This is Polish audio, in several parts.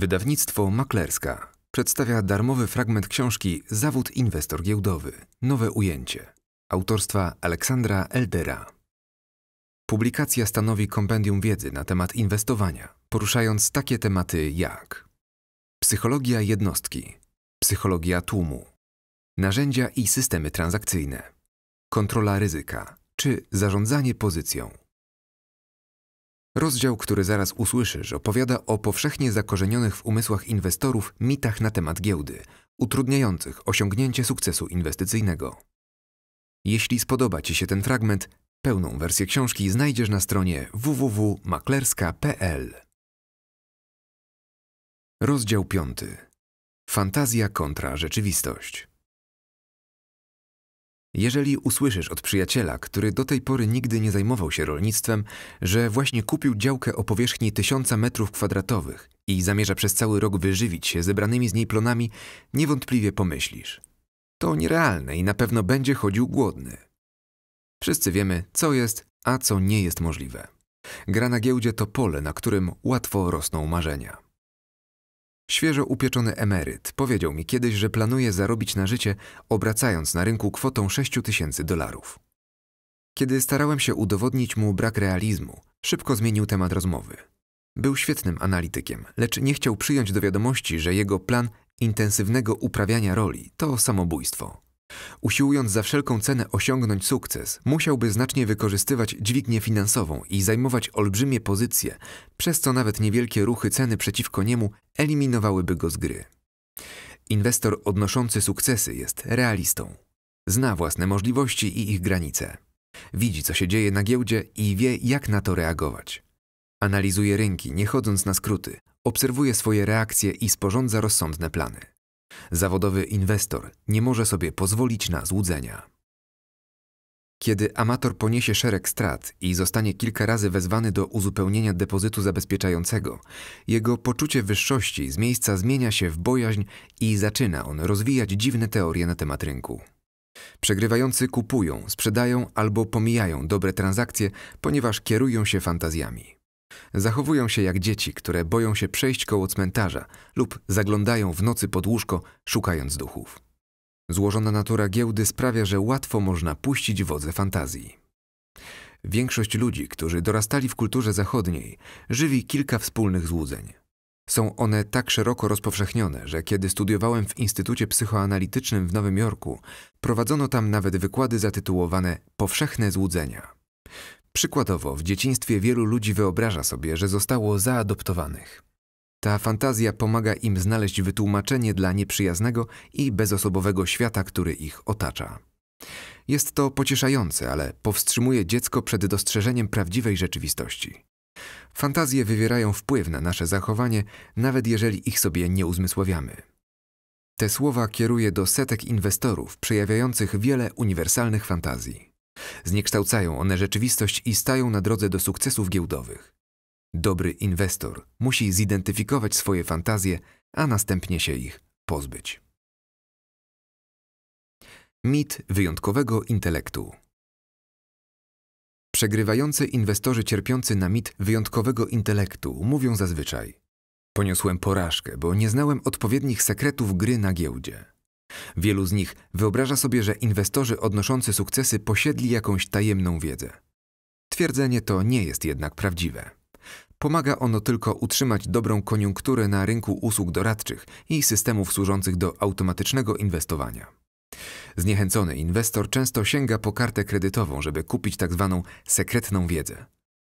Wydawnictwo Maklerska przedstawia darmowy fragment książki Zawód inwestor giełdowy. Nowe ujęcie. Autorstwa Aleksandra Eldera. Publikacja stanowi kompendium wiedzy na temat inwestowania, poruszając takie tematy jak psychologia jednostki, psychologia tłumu, narzędzia i systemy transakcyjne, kontrola ryzyka czy zarządzanie pozycją. Rozdział, który zaraz usłyszysz, opowiada o powszechnie zakorzenionych w umysłach inwestorów mitach na temat giełdy, utrudniających osiągnięcie sukcesu inwestycyjnego. Jeśli spodoba Ci się ten fragment, pełną wersję książki znajdziesz na stronie www.maklerska.pl. Rozdział 5. Fantazja kontra rzeczywistość. Jeżeli usłyszysz od przyjaciela, który do tej pory nigdy nie zajmował się rolnictwem, że właśnie kupił działkę o powierzchni tysiąca metrów kwadratowych i zamierza przez cały rok wyżywić się zebranymi z niej plonami, niewątpliwie pomyślisz. To nierealne i na pewno będzie chodził głodny. Wszyscy wiemy, co jest, a co nie jest możliwe. Gra na giełdzie to pole, na którym łatwo rosną marzenia. Świeżo upieczony emeryt powiedział mi kiedyś, że planuje zarobić na życie, obracając na rynku kwotą 6 tysięcy dolarów. Kiedy starałem się udowodnić mu brak realizmu, szybko zmienił temat rozmowy. Był świetnym analitykiem, lecz nie chciał przyjąć do wiadomości, że jego plan intensywnego uprawiania roli to samobójstwo. Usiłując za wszelką cenę osiągnąć sukces, musiałby znacznie wykorzystywać dźwignię finansową i zajmować olbrzymie pozycje, przez co nawet niewielkie ruchy ceny przeciwko niemu eliminowałyby go z gry. Inwestor odnoszący sukcesy jest realistą. Zna własne możliwości i ich granice. Widzi, co się dzieje na giełdzie i wie, jak na to reagować. Analizuje rynki, nie chodząc na skróty, obserwuje swoje reakcje i sporządza rozsądne plany. Zawodowy inwestor nie może sobie pozwolić na złudzenia. Kiedy amator poniesie szereg strat i zostanie kilka razy wezwany do uzupełnienia depozytu zabezpieczającego, jego poczucie wyższości z miejsca zmienia się w bojaźń i zaczyna on rozwijać dziwne teorie na temat rynku. Przegrywający kupują, sprzedają albo pomijają dobre transakcje, ponieważ kierują się fantazjami. Zachowują się jak dzieci, które boją się przejść koło cmentarza lub zaglądają w nocy pod łóżko, szukając duchów. Złożona natura giełdy sprawia, że łatwo można puścić wodze fantazji. Większość ludzi, którzy dorastali w kulturze zachodniej, żywi kilka wspólnych złudzeń. Są one tak szeroko rozpowszechnione, że kiedy studiowałem w Instytucie Psychoanalitycznym w Nowym Jorku, prowadzono tam nawet wykłady zatytułowane Powszechne złudzenia. Przykładowo, w dzieciństwie wielu ludzi wyobraża sobie, że zostało zaadoptowanych. Ta fantazja pomaga im znaleźć wytłumaczenie dla nieprzyjaznego i bezosobowego świata, który ich otacza. Jest to pocieszające, ale powstrzymuje dziecko przed dostrzeżeniem prawdziwej rzeczywistości. Fantazje wywierają wpływ na nasze zachowanie, nawet jeżeli ich sobie nie uzmysławiamy. Te słowa kieruję do setek inwestorów przejawiających wiele uniwersalnych fantazji. Zniekształcają one rzeczywistość i stają na drodze do sukcesów giełdowych. Dobry inwestor musi zidentyfikować swoje fantazje, a następnie się ich pozbyć. Mit wyjątkowego intelektu. Przegrywający inwestorzy cierpiący na mit wyjątkowego intelektu mówią zazwyczaj: Poniosłem porażkę, bo nie znałem odpowiednich sekretów gry na giełdzie. Wielu z nich wyobraża sobie, że inwestorzy odnoszący sukcesy posiedli jakąś tajemną wiedzę. Twierdzenie to nie jest jednak prawdziwe. Pomaga ono tylko utrzymać dobrą koniunkturę na rynku usług doradczych i systemów służących do automatycznego inwestowania. Zniechęcony inwestor często sięga po kartę kredytową, żeby kupić tzw. Tak sekretną wiedzę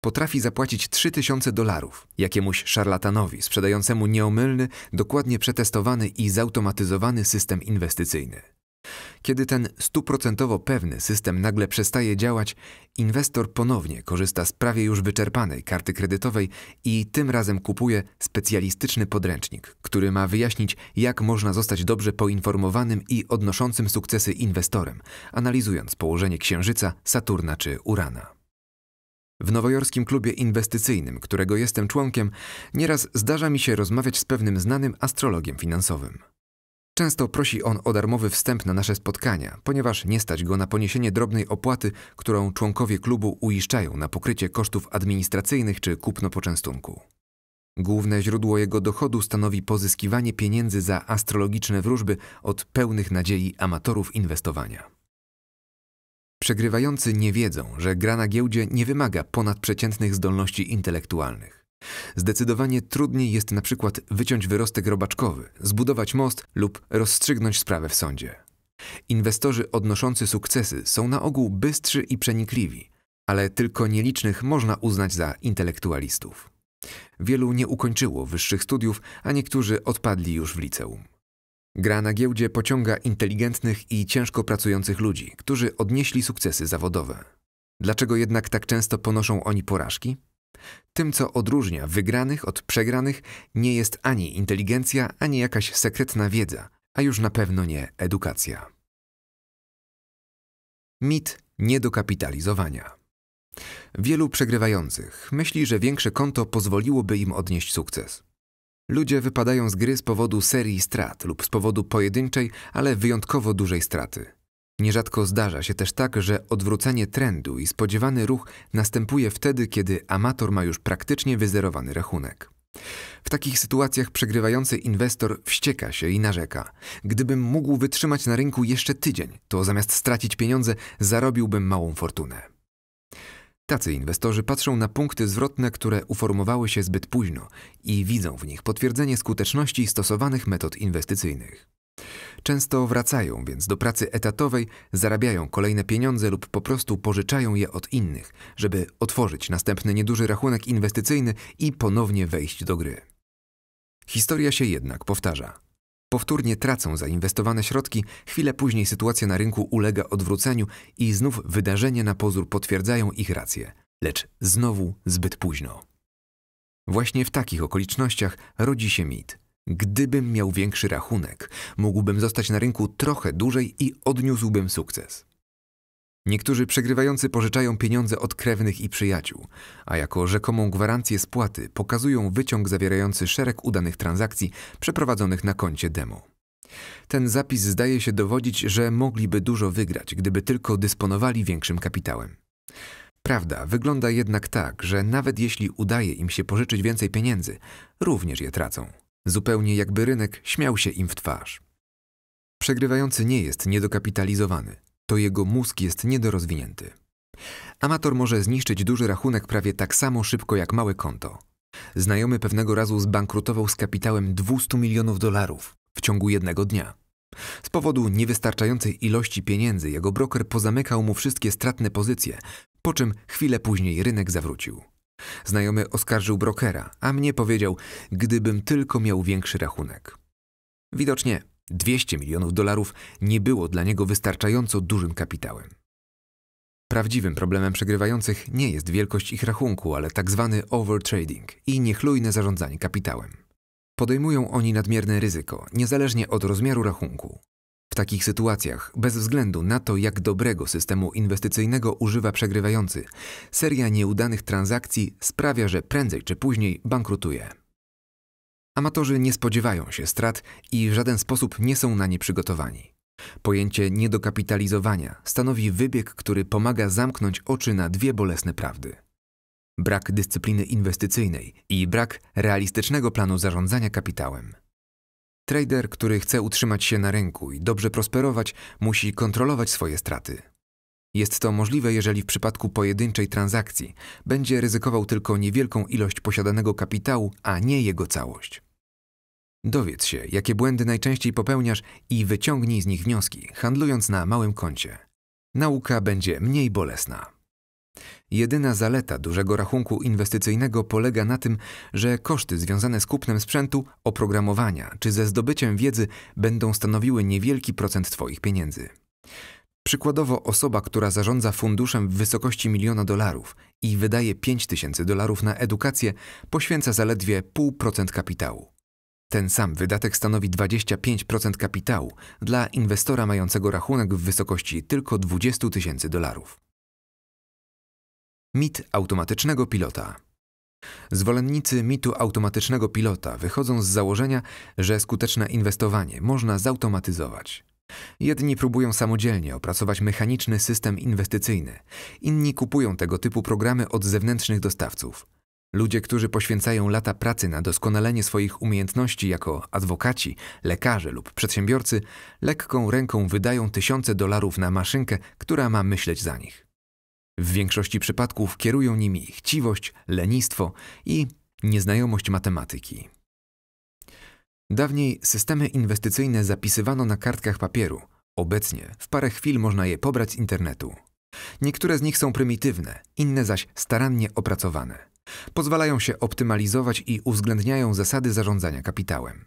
potrafi zapłacić 3000 dolarów jakiemuś szarlatanowi sprzedającemu nieomylny, dokładnie przetestowany i zautomatyzowany system inwestycyjny. Kiedy ten stuprocentowo pewny system nagle przestaje działać, inwestor ponownie korzysta z prawie już wyczerpanej karty kredytowej i tym razem kupuje specjalistyczny podręcznik, który ma wyjaśnić, jak można zostać dobrze poinformowanym i odnoszącym sukcesy inwestorem, analizując położenie Księżyca, Saturna czy Urana. W nowojorskim klubie inwestycyjnym, którego jestem członkiem, nieraz zdarza mi się rozmawiać z pewnym znanym astrologiem finansowym. Często prosi on o darmowy wstęp na nasze spotkania, ponieważ nie stać go na poniesienie drobnej opłaty, którą członkowie klubu uiszczają na pokrycie kosztów administracyjnych czy kupno poczęstunku. Główne źródło jego dochodu stanowi pozyskiwanie pieniędzy za astrologiczne wróżby od pełnych nadziei amatorów inwestowania. Przegrywający nie wiedzą, że gra na giełdzie nie wymaga ponadprzeciętnych zdolności intelektualnych. Zdecydowanie trudniej jest na przykład wyciąć wyrostek robaczkowy, zbudować most lub rozstrzygnąć sprawę w sądzie. Inwestorzy odnoszący sukcesy są na ogół bystrzy i przenikliwi, ale tylko nielicznych można uznać za intelektualistów. Wielu nie ukończyło wyższych studiów, a niektórzy odpadli już w liceum. Gra na giełdzie pociąga inteligentnych i ciężko pracujących ludzi, którzy odnieśli sukcesy zawodowe. Dlaczego jednak tak często ponoszą oni porażki? Tym, co odróżnia wygranych od przegranych, nie jest ani inteligencja, ani jakaś sekretna wiedza, a już na pewno nie edukacja. Mit niedokapitalizowania. Wielu przegrywających myśli, że większe konto pozwoliłoby im odnieść sukces. Ludzie wypadają z gry z powodu serii strat lub z powodu pojedynczej, ale wyjątkowo dużej straty. Nierzadko zdarza się też tak, że odwrócenie trendu i spodziewany ruch następuje wtedy, kiedy amator ma już praktycznie wyzerowany rachunek. W takich sytuacjach przegrywający inwestor wścieka się i narzeka. Gdybym mógł wytrzymać na rynku jeszcze tydzień, to zamiast stracić pieniądze, zarobiłbym małą fortunę. Tacy inwestorzy patrzą na punkty zwrotne, które uformowały się zbyt późno i widzą w nich potwierdzenie skuteczności stosowanych metod inwestycyjnych. Często wracają więc do pracy etatowej, zarabiają kolejne pieniądze lub po prostu pożyczają je od innych, żeby otworzyć następny nieduży rachunek inwestycyjny i ponownie wejść do gry. Historia się jednak powtarza powtórnie tracą zainwestowane środki, chwilę później sytuacja na rynku ulega odwróceniu i znów wydarzenia na pozór potwierdzają ich rację, lecz znowu zbyt późno. Właśnie w takich okolicznościach rodzi się mit. Gdybym miał większy rachunek, mógłbym zostać na rynku trochę dłużej i odniósłbym sukces. Niektórzy przegrywający pożyczają pieniądze od krewnych i przyjaciół, a jako rzekomą gwarancję spłaty pokazują wyciąg zawierający szereg udanych transakcji przeprowadzonych na koncie demo. Ten zapis zdaje się dowodzić, że mogliby dużo wygrać, gdyby tylko dysponowali większym kapitałem. Prawda wygląda jednak tak, że nawet jeśli udaje im się pożyczyć więcej pieniędzy, również je tracą. Zupełnie jakby rynek śmiał się im w twarz. Przegrywający nie jest niedokapitalizowany to jego mózg jest niedorozwinięty. Amator może zniszczyć duży rachunek prawie tak samo szybko jak małe konto. Znajomy pewnego razu zbankrutował z kapitałem 200 milionów dolarów w ciągu jednego dnia. Z powodu niewystarczającej ilości pieniędzy jego broker pozamykał mu wszystkie stratne pozycje, po czym chwilę później rynek zawrócił. Znajomy oskarżył brokera, a mnie powiedział, gdybym tylko miał większy rachunek. Widocznie 200 milionów dolarów nie było dla niego wystarczająco dużym kapitałem. Prawdziwym problemem przegrywających nie jest wielkość ich rachunku, ale tzw. Tak overtrading i niechlujne zarządzanie kapitałem. Podejmują oni nadmierne ryzyko, niezależnie od rozmiaru rachunku. W takich sytuacjach, bez względu na to, jak dobrego systemu inwestycyjnego używa przegrywający, seria nieudanych transakcji sprawia, że prędzej czy później bankrutuje. Amatorzy nie spodziewają się strat i w żaden sposób nie są na nie przygotowani. Pojęcie niedokapitalizowania stanowi wybieg, który pomaga zamknąć oczy na dwie bolesne prawdy. Brak dyscypliny inwestycyjnej i brak realistycznego planu zarządzania kapitałem. Trader, który chce utrzymać się na rynku i dobrze prosperować, musi kontrolować swoje straty. Jest to możliwe, jeżeli w przypadku pojedynczej transakcji będzie ryzykował tylko niewielką ilość posiadanego kapitału, a nie jego całość. Dowiedz się, jakie błędy najczęściej popełniasz i wyciągnij z nich wnioski, handlując na małym koncie. Nauka będzie mniej bolesna. Jedyna zaleta dużego rachunku inwestycyjnego polega na tym, że koszty związane z kupnem sprzętu, oprogramowania czy ze zdobyciem wiedzy będą stanowiły niewielki procent Twoich pieniędzy. Przykładowo osoba, która zarządza funduszem w wysokości miliona dolarów i wydaje 5 tysięcy dolarów na edukację, poświęca zaledwie 0,5% kapitału. Ten sam wydatek stanowi 25% kapitału dla inwestora mającego rachunek w wysokości tylko 20 tysięcy dolarów. Mit automatycznego pilota. Zwolennicy mitu automatycznego pilota wychodzą z założenia, że skuteczne inwestowanie można zautomatyzować. Jedni próbują samodzielnie opracować mechaniczny system inwestycyjny, inni kupują tego typu programy od zewnętrznych dostawców. Ludzie, którzy poświęcają lata pracy na doskonalenie swoich umiejętności jako adwokaci, lekarze lub przedsiębiorcy, lekką ręką wydają tysiące dolarów na maszynkę, która ma myśleć za nich. W większości przypadków kierują nimi chciwość, lenistwo i nieznajomość matematyki. Dawniej systemy inwestycyjne zapisywano na kartkach papieru. Obecnie w parę chwil można je pobrać z internetu. Niektóre z nich są prymitywne, inne zaś starannie opracowane. Pozwalają się optymalizować i uwzględniają zasady zarządzania kapitałem.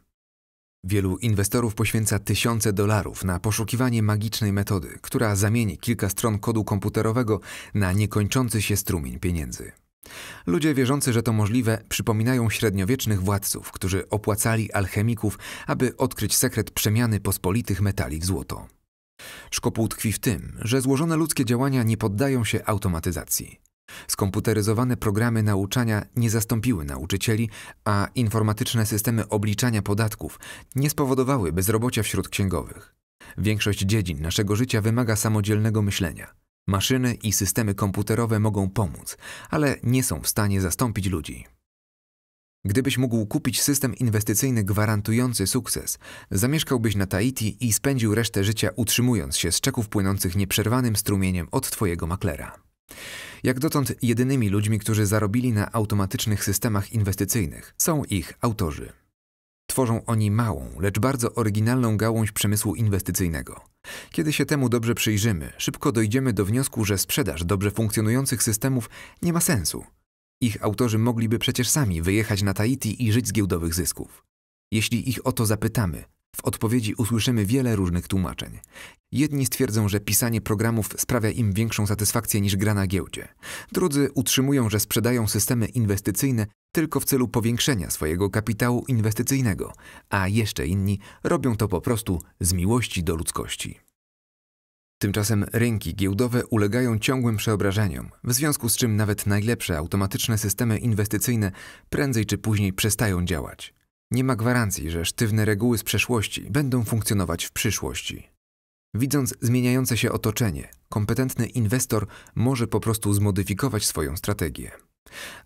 Wielu inwestorów poświęca tysiące dolarów na poszukiwanie magicznej metody, która zamieni kilka stron kodu komputerowego na niekończący się strumień pieniędzy. Ludzie wierzący, że to możliwe, przypominają średniowiecznych władców, którzy opłacali alchemików, aby odkryć sekret przemiany pospolitych metali w złoto. Szkopuł tkwi w tym, że złożone ludzkie działania nie poddają się automatyzacji. Skomputeryzowane programy nauczania nie zastąpiły nauczycieli, a informatyczne systemy obliczania podatków nie spowodowały bezrobocia wśród księgowych. Większość dziedzin naszego życia wymaga samodzielnego myślenia. Maszyny i systemy komputerowe mogą pomóc, ale nie są w stanie zastąpić ludzi. Gdybyś mógł kupić system inwestycyjny gwarantujący sukces, zamieszkałbyś na Tahiti i spędził resztę życia utrzymując się z czeków płynących nieprzerwanym strumieniem od twojego maklera. Jak dotąd jedynymi ludźmi, którzy zarobili na automatycznych systemach inwestycyjnych, są ich autorzy. Tworzą oni małą, lecz bardzo oryginalną gałąź przemysłu inwestycyjnego. Kiedy się temu dobrze przyjrzymy, szybko dojdziemy do wniosku, że sprzedaż dobrze funkcjonujących systemów nie ma sensu. Ich autorzy mogliby przecież sami wyjechać na Tahiti i żyć z giełdowych zysków. Jeśli ich o to zapytamy, w odpowiedzi usłyszymy wiele różnych tłumaczeń. Jedni stwierdzą, że pisanie programów sprawia im większą satysfakcję niż gra na giełdzie. Drudzy utrzymują, że sprzedają systemy inwestycyjne tylko w celu powiększenia swojego kapitału inwestycyjnego, a jeszcze inni robią to po prostu z miłości do ludzkości. Tymczasem rynki giełdowe ulegają ciągłym przeobrażeniom, w związku z czym nawet najlepsze automatyczne systemy inwestycyjne prędzej czy później przestają działać. Nie ma gwarancji, że sztywne reguły z przeszłości będą funkcjonować w przyszłości. Widząc zmieniające się otoczenie, kompetentny inwestor może po prostu zmodyfikować swoją strategię.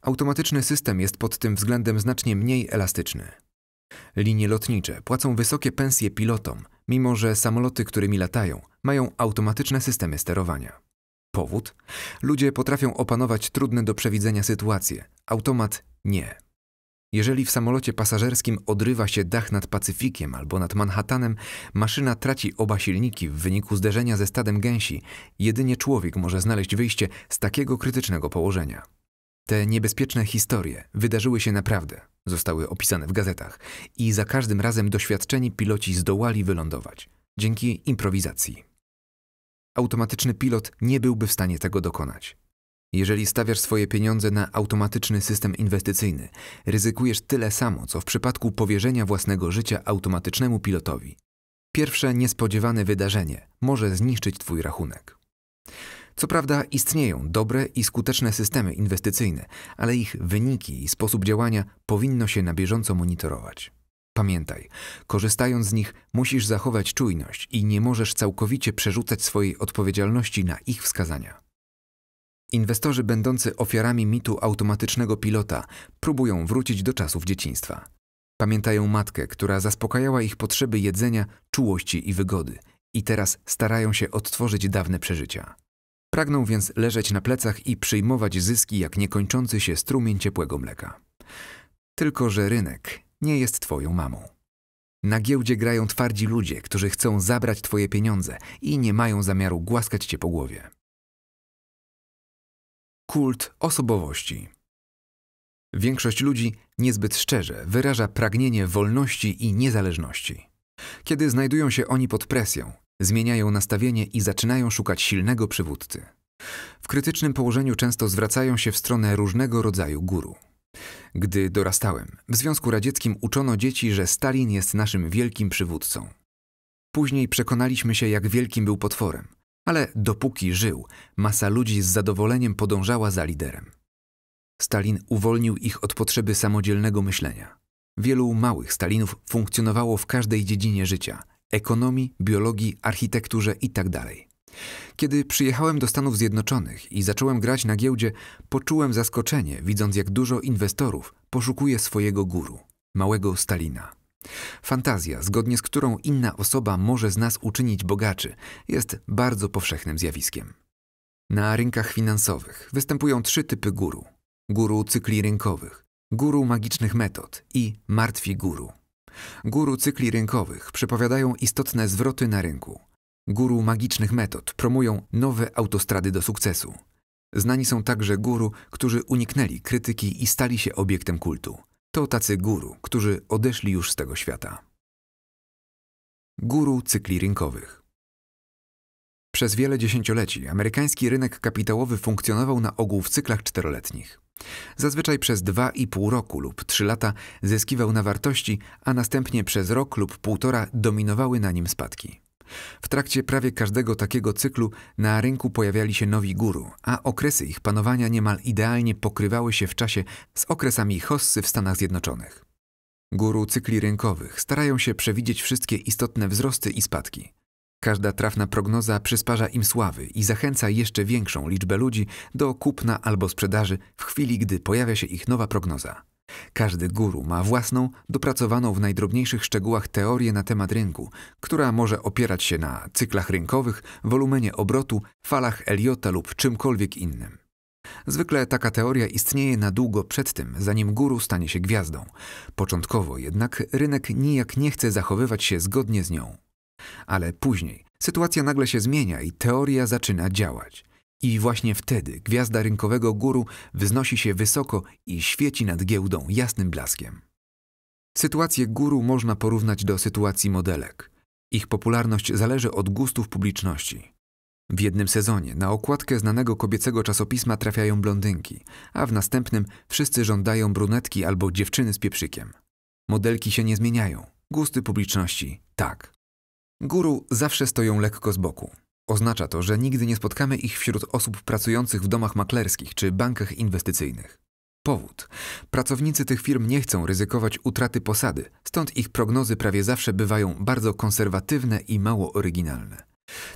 Automatyczny system jest pod tym względem znacznie mniej elastyczny. Linie lotnicze płacą wysokie pensje pilotom, mimo że samoloty, którymi latają, mają automatyczne systemy sterowania. Powód? Ludzie potrafią opanować trudne do przewidzenia sytuacje, automat nie. Jeżeli w samolocie pasażerskim odrywa się dach nad Pacyfikiem albo nad Manhattanem, maszyna traci oba silniki w wyniku zderzenia ze stadem gęsi. Jedynie człowiek może znaleźć wyjście z takiego krytycznego położenia. Te niebezpieczne historie wydarzyły się naprawdę, zostały opisane w gazetach i za każdym razem doświadczeni piloci zdołali wylądować dzięki improwizacji. Automatyczny pilot nie byłby w stanie tego dokonać. Jeżeli stawiasz swoje pieniądze na automatyczny system inwestycyjny, ryzykujesz tyle samo, co w przypadku powierzenia własnego życia automatycznemu pilotowi. Pierwsze niespodziewane wydarzenie może zniszczyć Twój rachunek. Co prawda istnieją dobre i skuteczne systemy inwestycyjne, ale ich wyniki i sposób działania powinno się na bieżąco monitorować. Pamiętaj, korzystając z nich musisz zachować czujność i nie możesz całkowicie przerzucać swojej odpowiedzialności na ich wskazania. Inwestorzy będący ofiarami mitu automatycznego pilota próbują wrócić do czasów dzieciństwa. Pamiętają matkę, która zaspokajała ich potrzeby jedzenia, czułości i wygody, i teraz starają się odtworzyć dawne przeżycia. Pragną więc leżeć na plecach i przyjmować zyski jak niekończący się strumień ciepłego mleka. Tylko, że rynek nie jest twoją mamą. Na giełdzie grają twardzi ludzie, którzy chcą zabrać twoje pieniądze i nie mają zamiaru głaskać cię po głowie. Kult osobowości. Większość ludzi niezbyt szczerze wyraża pragnienie wolności i niezależności. Kiedy znajdują się oni pod presją, zmieniają nastawienie i zaczynają szukać silnego przywódcy. W krytycznym położeniu często zwracają się w stronę różnego rodzaju guru. Gdy dorastałem, w Związku Radzieckim uczono dzieci, że Stalin jest naszym wielkim przywódcą. Później przekonaliśmy się, jak wielkim był potworem, ale dopóki żył, masa ludzi z zadowoleniem podążała za liderem. Stalin uwolnił ich od potrzeby samodzielnego myślenia. Wielu małych Stalinów funkcjonowało w każdej dziedzinie życia ekonomii, biologii, architekturze itd. Tak Kiedy przyjechałem do Stanów Zjednoczonych i zacząłem grać na giełdzie, poczułem zaskoczenie, widząc jak dużo inwestorów poszukuje swojego guru, małego Stalina. Fantazja, zgodnie z którą inna osoba może z nas uczynić bogaczy, jest bardzo powszechnym zjawiskiem. Na rynkach finansowych występują trzy typy guru: guru cykli rynkowych, guru magicznych metod i martwi guru. Guru cykli rynkowych przepowiadają istotne zwroty na rynku. Guru magicznych metod promują nowe autostrady do sukcesu. Znani są także guru, którzy uniknęli krytyki i stali się obiektem kultu są tacy guru, którzy odeszli już z tego świata. Guru cykli rynkowych. Przez wiele dziesięcioleci amerykański rynek kapitałowy funkcjonował na ogół w cyklach czteroletnich. Zazwyczaj przez dwa i pół roku lub trzy lata zyskiwał na wartości, a następnie przez rok lub półtora dominowały na nim spadki. W trakcie prawie każdego takiego cyklu na rynku pojawiali się nowi guru, a okresy ich panowania niemal idealnie pokrywały się w czasie z okresami hossy w Stanach Zjednoczonych. Guru cykli rynkowych starają się przewidzieć wszystkie istotne wzrosty i spadki. Każda trafna prognoza przysparza im sławy i zachęca jeszcze większą liczbę ludzi do kupna albo sprzedaży w chwili, gdy pojawia się ich nowa prognoza. Każdy guru ma własną, dopracowaną w najdrobniejszych szczegółach teorię na temat rynku, która może opierać się na cyklach rynkowych, wolumenie obrotu, falach Eliota lub czymkolwiek innym. Zwykle taka teoria istnieje na długo przed tym, zanim guru stanie się gwiazdą. Początkowo jednak rynek nijak nie chce zachowywać się zgodnie z nią. Ale później sytuacja nagle się zmienia i teoria zaczyna działać. I właśnie wtedy gwiazda rynkowego guru wznosi się wysoko i świeci nad giełdą jasnym blaskiem. Sytuację guru można porównać do sytuacji modelek. Ich popularność zależy od gustów publiczności. W jednym sezonie na okładkę znanego kobiecego czasopisma trafiają blondynki, a w następnym wszyscy żądają brunetki albo dziewczyny z pieprzykiem. Modelki się nie zmieniają, gusty publiczności tak. Guru zawsze stoją lekko z boku. Oznacza to, że nigdy nie spotkamy ich wśród osób pracujących w domach maklerskich czy bankach inwestycyjnych. Powód. Pracownicy tych firm nie chcą ryzykować utraty posady, stąd ich prognozy prawie zawsze bywają bardzo konserwatywne i mało oryginalne.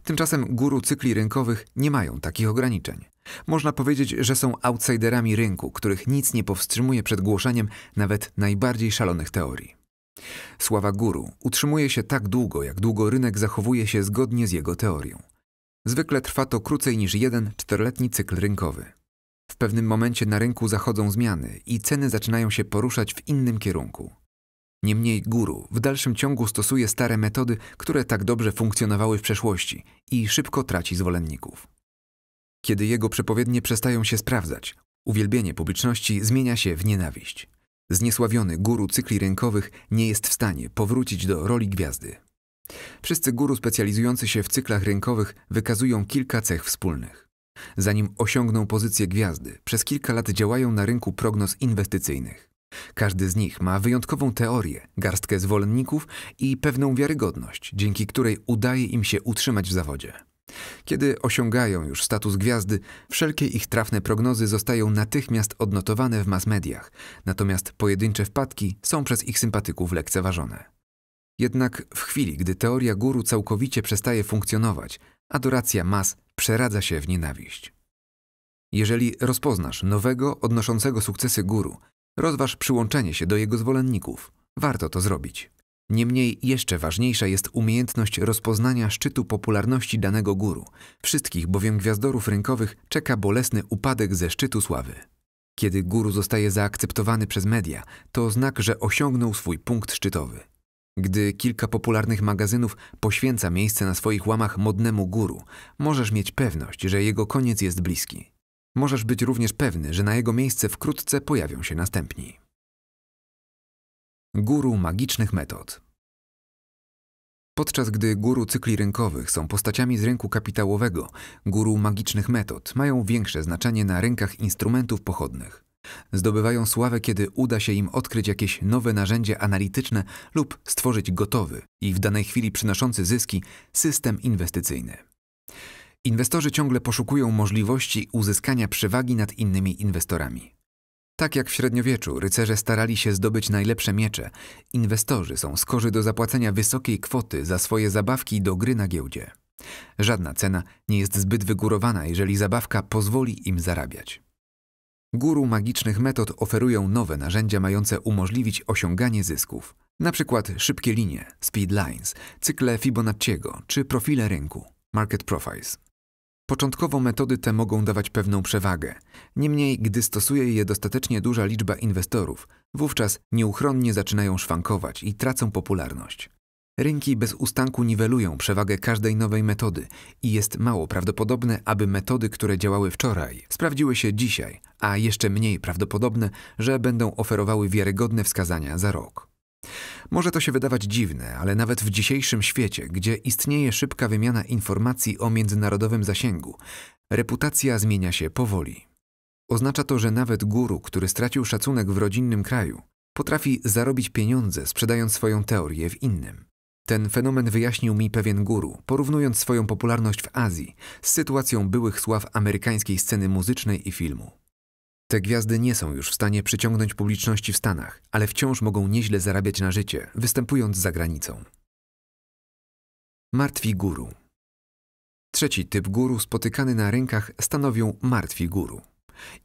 Tymczasem guru cykli rynkowych nie mają takich ograniczeń. Można powiedzieć, że są outsiderami rynku, których nic nie powstrzymuje przed głoszeniem nawet najbardziej szalonych teorii. Sława guru utrzymuje się tak długo, jak długo rynek zachowuje się zgodnie z jego teorią. Zwykle trwa to krócej niż jeden czteroletni cykl rynkowy. W pewnym momencie na rynku zachodzą zmiany i ceny zaczynają się poruszać w innym kierunku. Niemniej guru w dalszym ciągu stosuje stare metody, które tak dobrze funkcjonowały w przeszłości i szybko traci zwolenników. Kiedy jego przepowiednie przestają się sprawdzać, uwielbienie publiczności zmienia się w nienawiść. Zniesławiony guru cykli rynkowych nie jest w stanie powrócić do roli gwiazdy. Wszyscy guru specjalizujący się w cyklach rynkowych wykazują kilka cech wspólnych. Zanim osiągną pozycję gwiazdy, przez kilka lat działają na rynku prognoz inwestycyjnych. Każdy z nich ma wyjątkową teorię, garstkę zwolenników i pewną wiarygodność, dzięki której udaje im się utrzymać w zawodzie. Kiedy osiągają już status gwiazdy, wszelkie ich trafne prognozy zostają natychmiast odnotowane w mass mediach, natomiast pojedyncze wpadki są przez ich sympatyków lekceważone. Jednak w chwili, gdy teoria guru całkowicie przestaje funkcjonować, adoracja mas przeradza się w nienawiść. Jeżeli rozpoznasz nowego, odnoszącego sukcesy guru, rozważ przyłączenie się do jego zwolenników. Warto to zrobić. Niemniej jeszcze ważniejsza jest umiejętność rozpoznania szczytu popularności danego guru. Wszystkich bowiem gwiazdorów rynkowych czeka bolesny upadek ze szczytu sławy. Kiedy guru zostaje zaakceptowany przez media, to znak, że osiągnął swój punkt szczytowy. Gdy kilka popularnych magazynów poświęca miejsce na swoich łamach modnemu guru, możesz mieć pewność, że jego koniec jest bliski. Możesz być również pewny, że na jego miejsce wkrótce pojawią się następni. Guru magicznych metod. Podczas gdy guru cykli rynkowych są postaciami z rynku kapitałowego, guru magicznych metod mają większe znaczenie na rynkach instrumentów pochodnych. Zdobywają sławę, kiedy uda się im odkryć jakieś nowe narzędzie analityczne lub stworzyć gotowy i w danej chwili przynoszący zyski system inwestycyjny. Inwestorzy ciągle poszukują możliwości uzyskania przewagi nad innymi inwestorami. Tak jak w średniowieczu rycerze starali się zdobyć najlepsze miecze, inwestorzy są skorzy do zapłacenia wysokiej kwoty za swoje zabawki do gry na giełdzie. Żadna cena nie jest zbyt wygórowana, jeżeli zabawka pozwoli im zarabiać. Guru magicznych metod oferują nowe narzędzia mające umożliwić osiąganie zysków, na przykład szybkie linie, speed lines, cykle Fibonacciego czy profile rynku, market profiles. Początkowo metody te mogą dawać pewną przewagę, niemniej gdy stosuje je dostatecznie duża liczba inwestorów, wówczas nieuchronnie zaczynają szwankować i tracą popularność. Rynki bez ustanku niwelują przewagę każdej nowej metody i jest mało prawdopodobne, aby metody, które działały wczoraj, sprawdziły się dzisiaj, a jeszcze mniej prawdopodobne, że będą oferowały wiarygodne wskazania za rok. Może to się wydawać dziwne, ale nawet w dzisiejszym świecie, gdzie istnieje szybka wymiana informacji o międzynarodowym zasięgu, reputacja zmienia się powoli. Oznacza to, że nawet guru, który stracił szacunek w rodzinnym kraju, potrafi zarobić pieniądze sprzedając swoją teorię w innym. Ten fenomen wyjaśnił mi pewien guru, porównując swoją popularność w Azji z sytuacją byłych sław amerykańskiej sceny muzycznej i filmu. Te gwiazdy nie są już w stanie przyciągnąć publiczności w Stanach, ale wciąż mogą nieźle zarabiać na życie, występując za granicą. Martwi guru. Trzeci typ guru spotykany na rynkach stanowią martwi guru.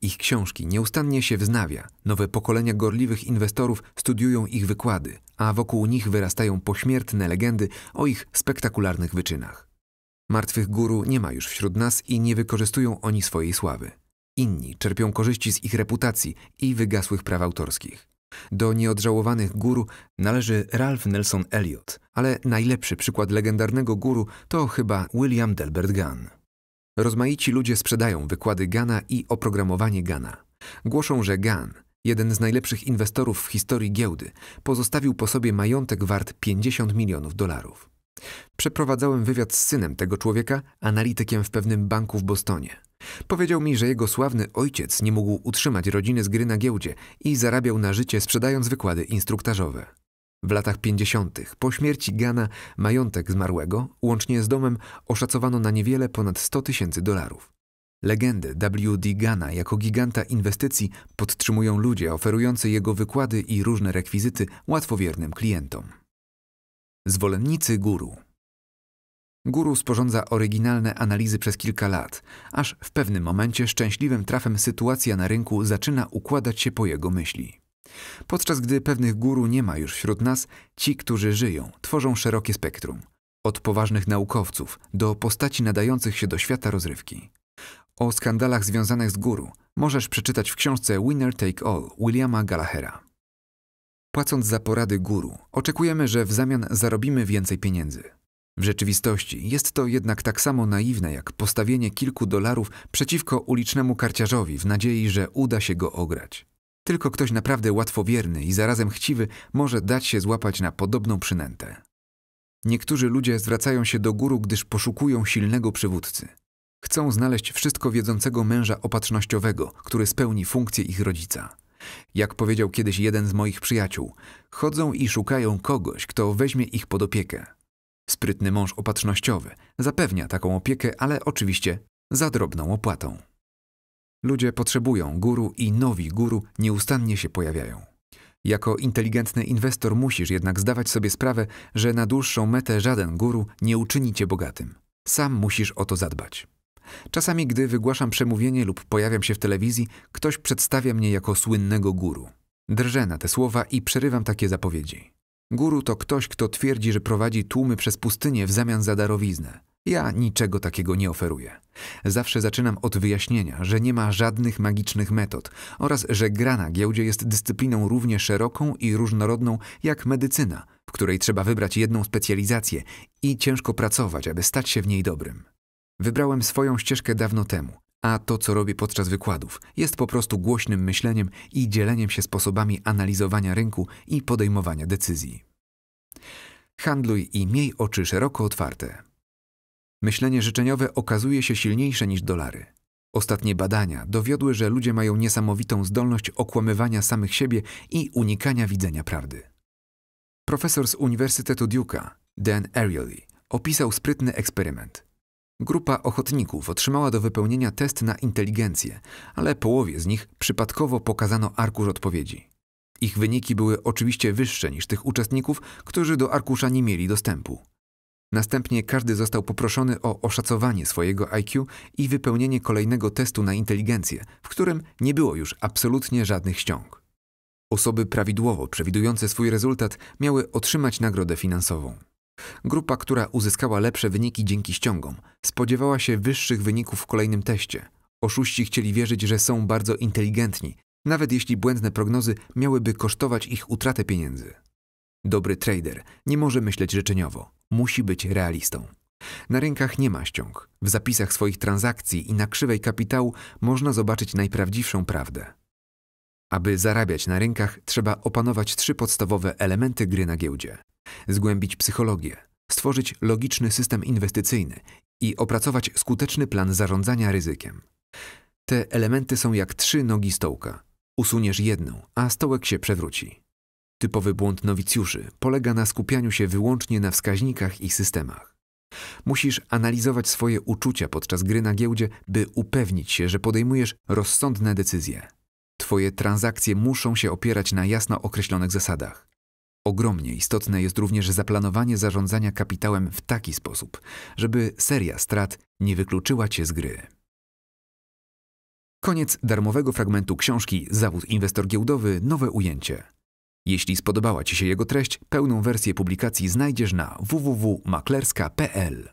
Ich książki nieustannie się wznawia, nowe pokolenia gorliwych inwestorów studiują ich wykłady, a wokół nich wyrastają pośmiertne legendy o ich spektakularnych wyczynach. Martwych guru nie ma już wśród nas i nie wykorzystują oni swojej sławy. Inni czerpią korzyści z ich reputacji i wygasłych praw autorskich. Do nieodżałowanych guru należy Ralph Nelson Elliot, ale najlepszy przykład legendarnego guru to chyba William Delbert Gunn. Rozmaici ludzie sprzedają wykłady Gana i oprogramowanie Gana. Głoszą, że Gan, jeden z najlepszych inwestorów w historii giełdy, pozostawił po sobie majątek wart 50 milionów dolarów. Przeprowadzałem wywiad z synem tego człowieka, analitykiem w pewnym banku w Bostonie. Powiedział mi, że jego sławny ojciec nie mógł utrzymać rodziny z gry na giełdzie i zarabiał na życie sprzedając wykłady instruktażowe. W latach 50. po śmierci Gana majątek zmarłego, łącznie z domem, oszacowano na niewiele ponad 100 tysięcy dolarów. Legendę W.D. Gana jako giganta inwestycji podtrzymują ludzie oferujący jego wykłady i różne rekwizyty łatwowiernym klientom. Zwolennicy guru Guru sporządza oryginalne analizy przez kilka lat, aż w pewnym momencie szczęśliwym trafem sytuacja na rynku zaczyna układać się po jego myśli. Podczas gdy pewnych guru nie ma już wśród nas, ci, którzy żyją, tworzą szerokie spektrum. Od poważnych naukowców do postaci nadających się do świata rozrywki. O skandalach związanych z guru możesz przeczytać w książce Winner Take All Williama Gallaghera. Płacąc za porady guru, oczekujemy, że w zamian zarobimy więcej pieniędzy. W rzeczywistości jest to jednak tak samo naiwne jak postawienie kilku dolarów przeciwko ulicznemu karciarzowi w nadziei, że uda się go ograć. Tylko ktoś naprawdę łatwowierny i zarazem chciwy może dać się złapać na podobną przynętę. Niektórzy ludzie zwracają się do guru, gdyż poszukują silnego przywódcy. Chcą znaleźć wszystko wiedzącego męża opatrznościowego, który spełni funkcję ich rodzica. Jak powiedział kiedyś jeden z moich przyjaciół, chodzą i szukają kogoś, kto weźmie ich pod opiekę. Sprytny mąż opatrznościowy zapewnia taką opiekę, ale oczywiście za drobną opłatą. Ludzie potrzebują guru i nowi guru nieustannie się pojawiają. Jako inteligentny inwestor musisz jednak zdawać sobie sprawę, że na dłuższą metę żaden guru nie uczyni cię bogatym. Sam musisz o to zadbać. Czasami, gdy wygłaszam przemówienie lub pojawiam się w telewizji, ktoś przedstawia mnie jako słynnego guru. Drżę na te słowa i przerywam takie zapowiedzi. Guru to ktoś, kto twierdzi, że prowadzi tłumy przez pustynię w zamian za darowiznę. Ja niczego takiego nie oferuję. Zawsze zaczynam od wyjaśnienia, że nie ma żadnych magicznych metod oraz że gra na giełdzie jest dyscypliną równie szeroką i różnorodną jak medycyna, w której trzeba wybrać jedną specjalizację i ciężko pracować, aby stać się w niej dobrym. Wybrałem swoją ścieżkę dawno temu, a to, co robię podczas wykładów, jest po prostu głośnym myśleniem i dzieleniem się sposobami analizowania rynku i podejmowania decyzji. Handluj i miej oczy szeroko otwarte. Myślenie życzeniowe okazuje się silniejsze niż dolary. Ostatnie badania dowiodły, że ludzie mają niesamowitą zdolność okłamywania samych siebie i unikania widzenia prawdy. Profesor z Uniwersytetu Duke'a, Dan Ariely, opisał sprytny eksperyment. Grupa ochotników otrzymała do wypełnienia test na inteligencję, ale połowie z nich przypadkowo pokazano arkusz odpowiedzi. Ich wyniki były oczywiście wyższe niż tych uczestników, którzy do arkusza nie mieli dostępu. Następnie każdy został poproszony o oszacowanie swojego IQ i wypełnienie kolejnego testu na inteligencję, w którym nie było już absolutnie żadnych ściąg. Osoby prawidłowo przewidujące swój rezultat miały otrzymać nagrodę finansową. Grupa, która uzyskała lepsze wyniki dzięki ściągom, spodziewała się wyższych wyników w kolejnym teście. Oszuści chcieli wierzyć, że są bardzo inteligentni, nawet jeśli błędne prognozy miałyby kosztować ich utratę pieniędzy. Dobry trader nie może myśleć życzeniowo musi być realistą. Na rynkach nie ma ściąg. W zapisach swoich transakcji i na krzywej kapitału można zobaczyć najprawdziwszą prawdę. Aby zarabiać na rynkach, trzeba opanować trzy podstawowe elementy gry na giełdzie: zgłębić psychologię, stworzyć logiczny system inwestycyjny i opracować skuteczny plan zarządzania ryzykiem. Te elementy są jak trzy nogi stołka. Usuniesz jedną, a stołek się przewróci. Typowy błąd nowicjuszy polega na skupianiu się wyłącznie na wskaźnikach i systemach. Musisz analizować swoje uczucia podczas gry na giełdzie, by upewnić się, że podejmujesz rozsądne decyzje. Twoje transakcje muszą się opierać na jasno określonych zasadach. Ogromnie istotne jest również zaplanowanie zarządzania kapitałem w taki sposób, żeby seria strat nie wykluczyła cię z gry. Koniec darmowego fragmentu książki Zawód inwestor giełdowy nowe ujęcie. Jeśli spodobała Ci się jego treść, pełną wersję publikacji znajdziesz na www.maklerska.pl.